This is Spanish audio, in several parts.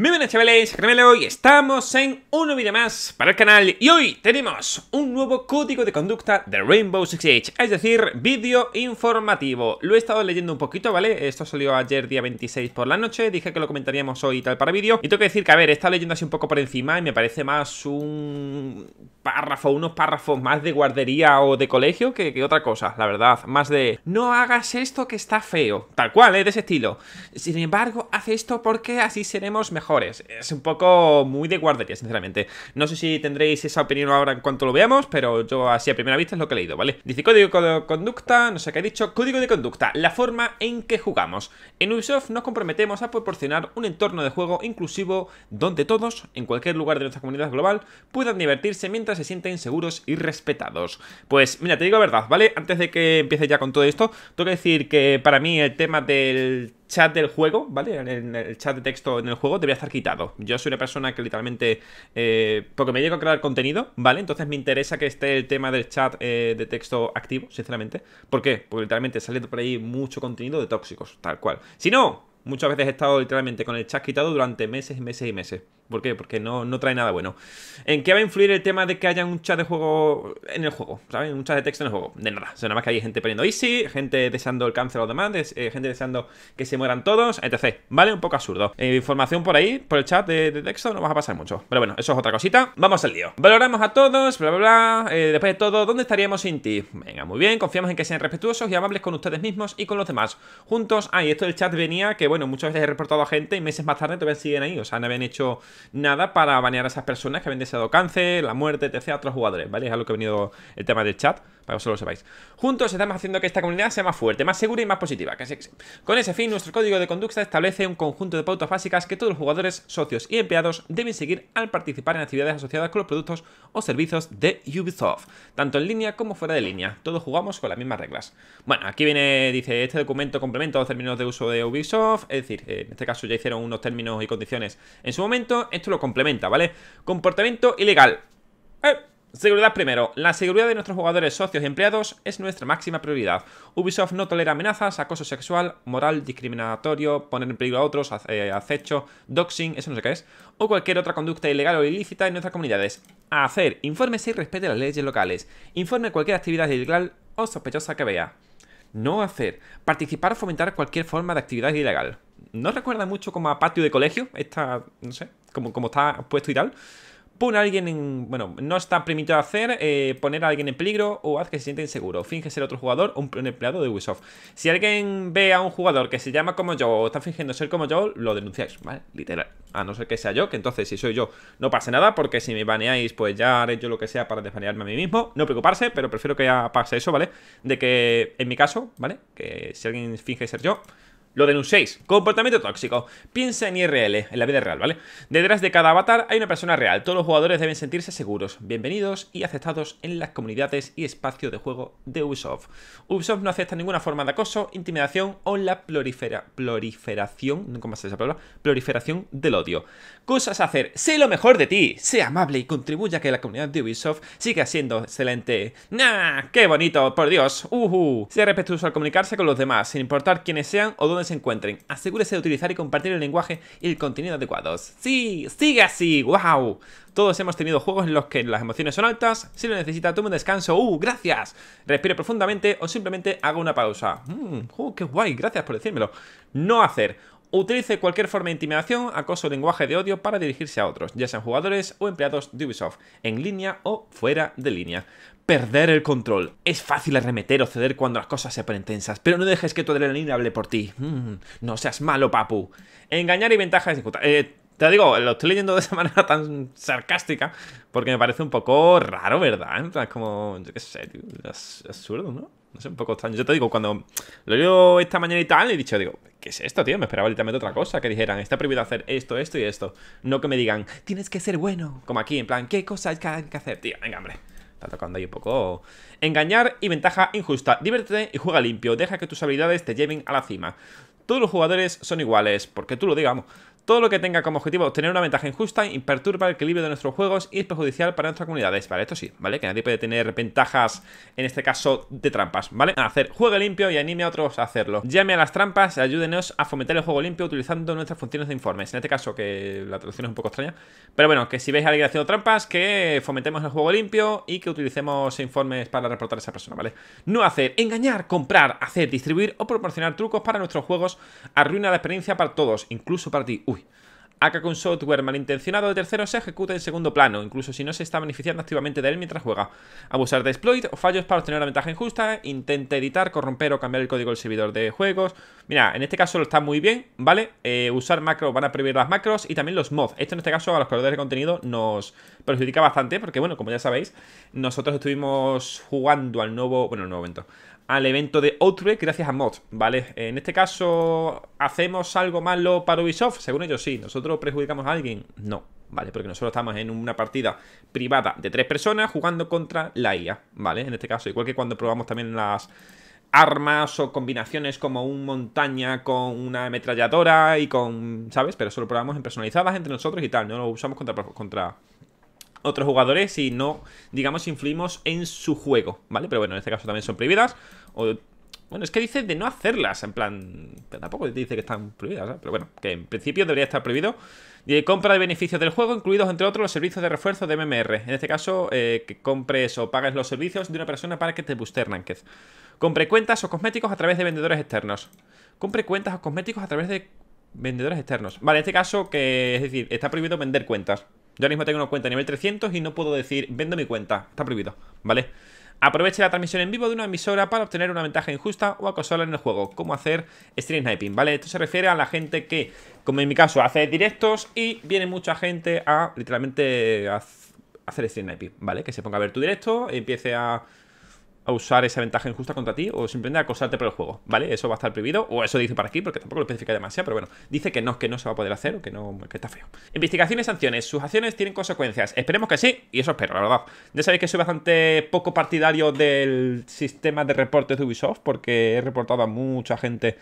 Muy buenas chavales, Carmelo y estamos en un vídeo más para el canal y hoy tenemos un nuevo código de conducta de Rainbow Six Siege, es decir, vídeo informativo. Lo he estado leyendo un poquito, ¿vale? Esto salió ayer día 26 por la noche, dije que lo comentaríamos hoy y tal para vídeo. Y tengo que decir que, a ver, he estado leyendo así un poco por encima y me parece más un párrafo, unos párrafos más de guardería o de colegio que, que otra cosa, la verdad. Más de, no hagas esto que está feo, tal cual, ¿eh? De ese estilo. Sin embargo, haz esto porque así seremos mejor es un poco muy de guardería, sinceramente. No sé si tendréis esa opinión ahora en cuanto lo veamos, pero yo así a primera vista es lo que he leído, ¿vale? Dice código de conducta, no sé qué ha dicho, código de conducta, la forma en que jugamos. En Ubisoft nos comprometemos a proporcionar un entorno de juego inclusivo donde todos, en cualquier lugar de nuestra comunidad global, puedan divertirse mientras se sienten seguros y respetados. Pues mira, te digo la verdad, ¿vale? Antes de que empiece ya con todo esto, tengo que decir que para mí el tema del chat del juego, ¿vale? el chat de texto en el juego debería estar quitado. Yo soy una persona que literalmente, eh, porque me llego a crear contenido, ¿vale? Entonces me interesa que esté el tema del chat eh, de texto activo, sinceramente. ¿Por qué? Porque literalmente sale por ahí mucho contenido de tóxicos, tal cual. Si no, muchas veces he estado literalmente con el chat quitado durante meses y meses y meses. ¿Por qué? Porque no, no trae nada bueno. ¿En qué va a influir el tema de que haya un chat de juego en el juego? ¿Sabes? Un chat de texto en el juego. De nada. O sea, nada más que hay gente poniendo easy, gente deseando el cáncer a los demás, eh, gente deseando que se mueran todos, etc. ¿Vale? Un poco absurdo. Eh, información por ahí, por el chat de, texto, no vas a pasar mucho. Pero bueno, eso es otra cosita. Vamos al lío. Valoramos a todos, bla, bla, bla. Eh, después de todo, ¿dónde estaríamos sin ti? Venga, muy bien. Confiamos en que sean respetuosos y amables con ustedes mismos y con los demás. Juntos. Ah, y esto del chat venía que, bueno, muchas veces he reportado a gente y meses más tarde todavía siguen ahí. O sea, no habían hecho nada para banear a esas personas que habían deseado cáncer, la muerte, etc. a otros jugadores, ¿vale? Es algo lo que ha venido el tema del chat para que vosotros lo sepáis. Juntos estamos haciendo que esta comunidad sea más fuerte, más segura y más positiva. Con ese fin, nuestro código de conducta establece un conjunto de pautas básicas que todos los jugadores, socios y empleados deben seguir al participar en actividades asociadas con los productos o servicios de Ubisoft, tanto en línea como fuera de línea. Todos jugamos con las mismas reglas. Bueno, aquí viene, dice, este documento complementa los términos de uso de Ubisoft, es decir, eh, en este caso ya hicieron unos términos y condiciones en su momento, esto lo complementa, ¿vale? Comportamiento ilegal. Eh, Seguridad primero. La seguridad de nuestros jugadores, socios y empleados es nuestra máxima prioridad. Ubisoft no tolera amenazas, acoso sexual, moral discriminatorio, poner en peligro a otros, eh, acecho, doxing, eso no sé qué es, o cualquier otra conducta ilegal o ilícita en nuestras comunidades. hacer, Informe y respete las leyes locales. Informe cualquier actividad ilegal o sospechosa que vea. No hacer, participar o fomentar cualquier forma de actividad ilegal. No recuerda mucho como a patio de colegio, esta, no sé, como, como está puesto y tal. Pon a alguien en... Bueno, no está permitido hacer eh, poner a alguien en peligro o haz que se sienta inseguro. Finge ser otro jugador o un, empleado de Ubisoft. Si alguien ve a un jugador que se llama como yo o está fingiendo ser como yo, lo denunciáis, ¿vale? Literal. A no ser que sea yo, que entonces si soy yo no pase nada porque si me baneáis pues ya haré yo lo que sea para desbanearme a mí mismo. No preocuparse, pero prefiero que ya pase eso, ¿vale? De que en mi caso, ¿vale? Que si alguien finge ser yo lo denunciéis. Comportamiento tóxico. Piensa en IRL, en la vida real, ¿vale? Detrás de cada avatar hay una persona real. Todos los jugadores deben sentirse seguros, bienvenidos y aceptados en las comunidades y espacios de juego de Ubisoft. Ubisoft no acepta ninguna forma de acoso, intimidación o la prolifera, proliferación, ¿cómo se esa palabra? Proliferación del odio. Cosas a hacer. Sé lo mejor de ti. Sé amable y contribuya a que la comunidad de Ubisoft siga siendo excelente. ¡Nah! ¡Qué bonito! ¡Por Dios! ¡Uhu! Sé respetuoso al comunicarse con los demás, sin importar quiénes sean o dónde se encuentren. Asegúrese de utilizar y compartir el lenguaje y el contenido adecuados. ¡Sí! ¡Sigue así! ¡Wow! Todos hemos tenido juegos en los que las emociones son altas. Si lo necesita, tome un descanso. ¡Uh! ¡Gracias! Respire profundamente o simplemente haga una pausa. ¡Mmm! qué guay! Gracias por decírmelo. No hacer Utilice cualquier forma de intimidación, acoso o lenguaje de odio para dirigirse a otros, ya sean jugadores o empleados de Ubisoft, en línea o fuera de línea. Perder el control. Es fácil arremeter o ceder cuando las cosas se ponen tensas, pero no dejes que tu adrenalina hable por ti. Mm, no seas malo, papu. Engañar y ventajas eh, te digo, lo estoy leyendo de esa manera tan sarcástica porque me parece un poco raro, ¿verdad? Es como, yo qué sé, tío, es absurdo, ¿no? No sé, un poco extraño. Yo te digo, cuando lo leo esta mañana y tal, he dicho, digo, ¿qué es esto, tío? Me esperaba literalmente otra cosa, que dijeran, está prohibido hacer esto, esto y esto. No que me digan, tienes que ser bueno, como aquí, en plan, ¿qué cosas hay que hacer, tío? Venga, hombre. Está tocando ahí un poco. Engañar y ventaja injusta. Diviértete y juega limpio. Deja que tus habilidades te lleven a la cima. Todos los jugadores son iguales, porque tú lo digamos. Todo lo que tenga como objetivo obtener una ventaja injusta y perturba el equilibrio de nuestros juegos y es perjudicial para nuestras comunidades. Vale, esto sí, ¿vale? Que nadie puede tener ventajas, en este caso, de trampas, ¿vale? A hacer juego limpio y anime a otros a hacerlo. Llame a las trampas y ayúdenos a fomentar el juego limpio utilizando nuestras funciones de informes. En este caso, que la traducción es un poco extraña. Pero bueno, que si veis a alguien haciendo trampas, que fomentemos el juego limpio y que utilicemos informes para reportar a esa persona, ¿vale? No hacer, engañar, comprar, hacer, distribuir o proporcionar trucos para nuestros juegos arruina la experiencia para todos, incluso para ti. Uy. Acá con software malintencionado de tercero se ejecuta en segundo plano, incluso si no se está beneficiando activamente de él mientras juega. Abusar de exploit o fallos para obtener una ventaja injusta, intenta editar, corromper o cambiar el código del servidor de juegos. Mira, en este caso lo está muy bien, ¿vale? Eh, usar macros, van a prohibir las macros y también los mods. Esto en este caso a los creadores de contenido nos perjudica bastante, porque bueno, como ya sabéis, nosotros estuvimos jugando al nuevo, bueno, el nuevo evento, al evento de Outbreak gracias a mods, ¿vale? En este caso, ¿hacemos algo malo para Ubisoft? Según ellos sí. ¿Nosotros perjudicamos a alguien? No, ¿vale? Porque nosotros estamos en una partida privada de tres personas jugando contra la IA, ¿vale? En este caso, igual que cuando probamos también las armas o combinaciones como un montaña con una ametralladora y con, ¿sabes? Pero solo probamos en personalizadas entre nosotros y tal, no lo usamos contra, contra otros jugadores y no, digamos, influimos en su juego, ¿vale? Pero bueno, en este caso también son prohibidas. O, bueno, es que dice de no hacerlas, en plan... Pero tampoco dice que están prohibidas, ¿eh? Pero bueno, que en principio debería estar prohibido. Y eh, compra de beneficios del juego, incluidos entre otros los servicios de refuerzo de MMR. En este caso, eh, que compres o pagues los servicios de una persona para que te booste ranked. Compre cuentas o cosméticos a través de vendedores externos. Compre cuentas o cosméticos a través de vendedores externos. Vale, en este caso, que es decir, está prohibido vender cuentas. Yo ahora mismo tengo una cuenta a nivel 300 y no puedo decir, vendo mi cuenta, está prohibido, ¿vale? Aproveche la transmisión en vivo de una emisora para obtener una ventaja injusta o acosarla en el juego. Cómo hacer stream sniping, ¿vale? Esto se refiere a la gente que, como en mi caso, hace directos y viene mucha gente a literalmente hacer stream sniping, ¿vale? Que se ponga a ver tu directo, empiece a usar esa ventaja injusta contra ti o simplemente acosarte por el juego, ¿vale? Eso va a estar prohibido, o eso dice para aquí, porque tampoco lo especifica demasiado, pero bueno, dice que no, que no se va a poder hacer o que no, que está feo. Investigaciones y sanciones, sus acciones tienen consecuencias, esperemos que sí, y eso espero, la verdad. Ya sabéis que soy bastante poco partidario del sistema de reportes de Ubisoft, porque he reportado a mucha gente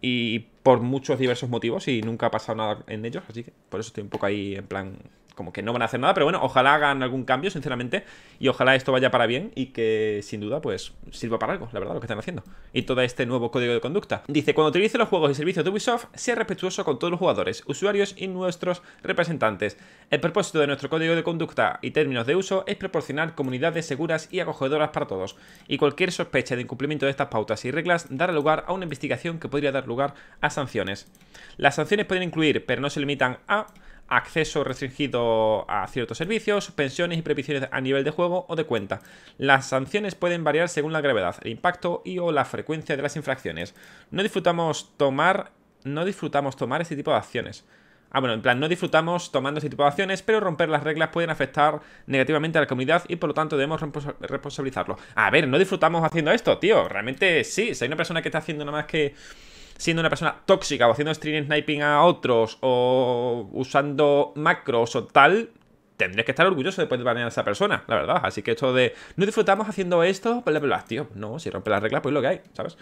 y por muchos diversos motivos y nunca ha pasado nada en ellos, así que por eso estoy un poco ahí en plan como que no van a hacer nada, pero bueno, ojalá hagan algún cambio, sinceramente, y ojalá esto vaya para bien y que sin duda pues sirva para algo, la verdad, lo que están haciendo. Y todo este nuevo código de conducta. Dice, cuando utilice los juegos y servicios de Ubisoft, sea respetuoso con todos los jugadores, usuarios y nuestros representantes. El propósito de nuestro código de conducta y términos de uso es proporcionar comunidades seguras y acogedoras para todos, y cualquier sospecha de incumplimiento de estas pautas y reglas dará lugar a una investigación que podría dar lugar a sanciones. Las sanciones pueden incluir, pero no se limitan a acceso restringido a ciertos servicios, pensiones y previsiones a nivel de juego o de cuenta. Las sanciones pueden variar según la gravedad, el impacto y o la frecuencia de las infracciones. No disfrutamos tomar, no disfrutamos tomar este tipo de acciones. Ah, bueno, en plan, no disfrutamos tomando este tipo de acciones, pero romper las reglas pueden afectar negativamente a la comunidad y por lo tanto debemos responsabilizarlo. A ver, no disfrutamos haciendo esto, tío. Realmente sí, Si hay una persona que está haciendo nada más que siendo una persona tóxica o haciendo stream sniping a otros o usando macros o tal, tendrías que estar orgulloso de poder banear a esa persona, la verdad. Así que esto de no disfrutamos haciendo esto, bla, bla, bla, tío. No, si rompe las reglas, pues lo que hay, ¿sabes?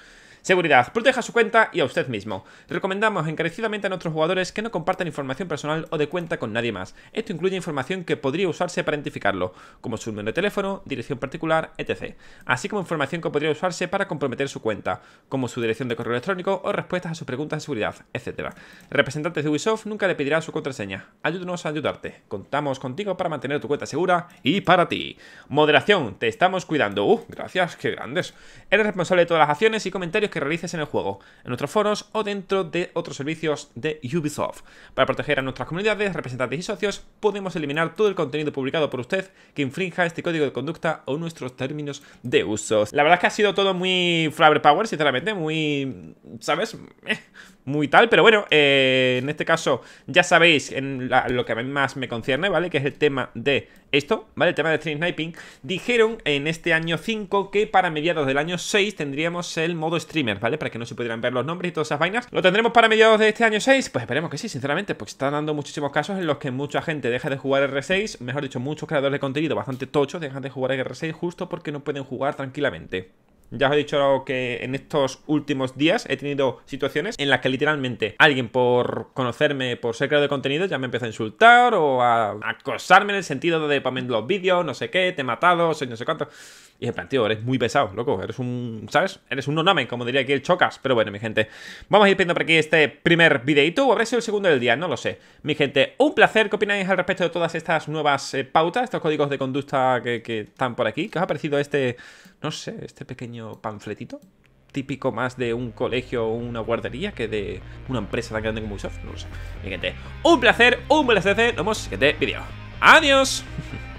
Seguridad, proteja su cuenta y a usted mismo. Recomendamos encarecidamente a nuestros jugadores que no compartan información personal o de cuenta con nadie más. Esto incluye información que podría usarse para identificarlo, como su número de teléfono, dirección particular, etc. Así como información que podría usarse para comprometer su cuenta, como su dirección de correo electrónico o respuestas a sus preguntas de seguridad, etc. Representantes de Ubisoft nunca le pedirán su contraseña. Ayúdanos a ayudarte. Contamos contigo para mantener tu cuenta segura y para ti. Moderación, te estamos cuidando. Uh, gracias, qué grandes. Eres responsable de todas las acciones y comentarios que realices en el juego, en nuestros foros o dentro de otros servicios de Ubisoft. Para proteger a nuestras comunidades, representantes y socios, podemos eliminar todo el contenido publicado por usted que infrinja este código de conducta o nuestros términos de uso. La verdad es que ha sido todo muy Flavor power, sinceramente, muy... ¿sabes? Eh, muy tal, pero bueno, eh, en este caso ya sabéis en lo que a mí más me concierne, ¿vale? Que es el tema de esto, ¿vale? El tema de Stream Sniping. Dijeron en este año 5 que para mediados del año 6 tendríamos el modo streamer, ¿vale? Para que no se pudieran ver los nombres y todas esas vainas. ¿Lo tendremos para mediados de este año 6? Pues esperemos que sí, sinceramente, porque están dando muchísimos casos en los que mucha gente deja de jugar R6, mejor dicho, muchos creadores de contenido bastante tochos dejan de jugar R6 justo porque no pueden jugar tranquilamente. Ya os he dicho que en estos últimos días he tenido situaciones en las que literalmente alguien por conocerme, por ser creador de contenido, ya me empezó a insultar o a acosarme en el sentido de poner pues, los vídeos, no sé qué, te he matado, soy no sé cuánto. Y en plan, tío, eres muy pesado, loco, eres un, ¿sabes? Eres un noname, como diría aquí el Chocas. Pero bueno, mi gente, vamos a ir viendo por aquí este primer videito o habrá sido el segundo del día, no lo sé. Mi gente, un placer, ¿qué opináis al respecto de todas estas nuevas eh, pautas, estos códigos de conducta que, que están por aquí? ¿Qué os ha parecido este no sé, este pequeño panfletito típico más de un colegio o una guardería que de una empresa tan grande como Ubisoft, no lo sé. gente, un placer, un placer, nos vemos en el siguiente vídeo. ¡Adiós!